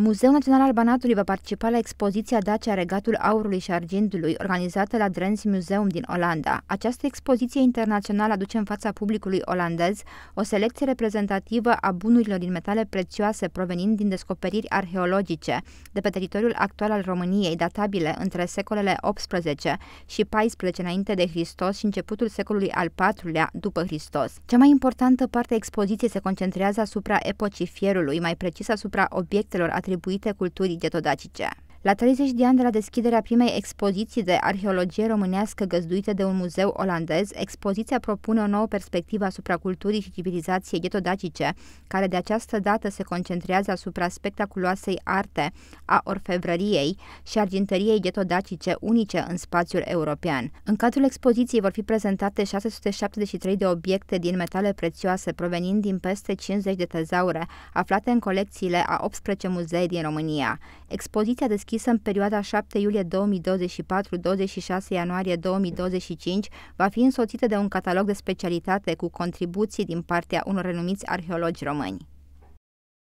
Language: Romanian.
Muzeul Național al Banatului va participa la expoziția Dacia Regatul Aurului și Argintului, organizată la Drenzi Museum din Olanda. Această expoziție internațională aduce în fața publicului olandez o selecție reprezentativă a bunurilor din metale prețioase provenind din descoperiri arheologice de pe teritoriul actual al României, databile între secolele 18 și 14 înainte de Hristos și începutul secolului al IV-lea după Hristos. Cea mai importantă parte a expoziției se concentrează asupra epocii fierului, mai precis asupra obiectelor atribuite culturii de todacice. La 30 de ani de la deschiderea primei expoziții de arheologie românească găzduite de un muzeu olandez, expoziția propune o nouă perspectivă asupra culturii și civilizației ghetodacice, care de această dată se concentrează asupra spectaculoasei arte a orfevrăriei și argintăriei ghetodacice unice în spațiul european. În cadrul expoziției vor fi prezentate 673 de obiecte din metale prețioase provenind din peste 50 de tezaure aflate în colecțiile a 18 muzei din România. Expoziția deschide deschisă în perioada 7 iulie 2024-26 ianuarie 2025 va fi însoțită de un catalog de specialitate cu contribuții din partea unor renumiți arheologi români.